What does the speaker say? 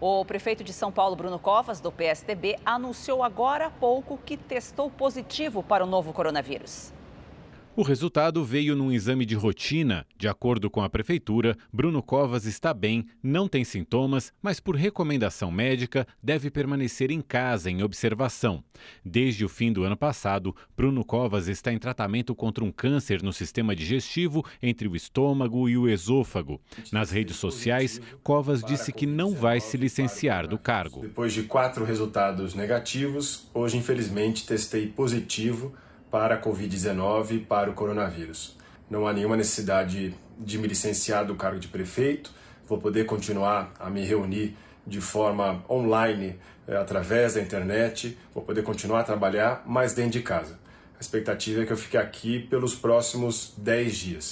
O prefeito de São Paulo, Bruno Covas, do PSDB, anunciou agora há pouco que testou positivo para o novo coronavírus. O resultado veio num exame de rotina. De acordo com a prefeitura, Bruno Covas está bem, não tem sintomas, mas por recomendação médica deve permanecer em casa em observação. Desde o fim do ano passado, Bruno Covas está em tratamento contra um câncer no sistema digestivo entre o estômago e o esôfago. Nas redes sociais, Covas disse que não vai se licenciar do cargo. Depois de quatro resultados negativos, hoje infelizmente testei positivo para a Covid-19, para o coronavírus. Não há nenhuma necessidade de me licenciar do cargo de prefeito, vou poder continuar a me reunir de forma online, eh, através da internet, vou poder continuar a trabalhar, mas dentro de casa. A expectativa é que eu fique aqui pelos próximos 10 dias.